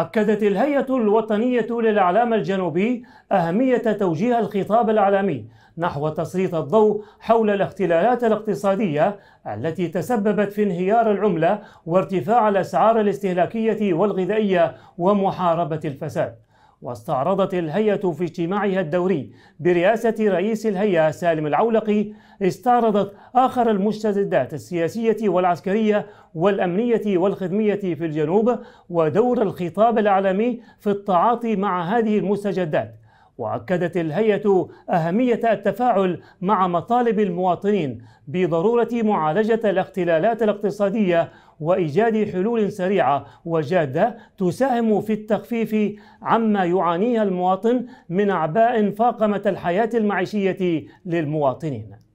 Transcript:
أكدت الهيئة الوطنية للإعلام الجنوبي أهمية توجيه الخطاب الإعلامي نحو تسليط الضوء حول الاختلالات الاقتصادية التي تسببت في انهيار العملة وارتفاع الأسعار الاستهلاكية والغذائية ومحاربة الفساد واستعرضت الهيئة في اجتماعها الدوري برئاسة رئيس الهيئة سالم العولقي استعرضت آخر المستجدات السياسية والعسكرية والأمنية والخدمية في الجنوب ودور الخطاب الإعلامي في التعاطي مع هذه المستجدات واكدت الهيئه اهميه التفاعل مع مطالب المواطنين بضروره معالجه الاختلالات الاقتصاديه وايجاد حلول سريعه وجاده تساهم في التخفيف عما يعانيه المواطن من اعباء فاقمت الحياه المعيشيه للمواطنين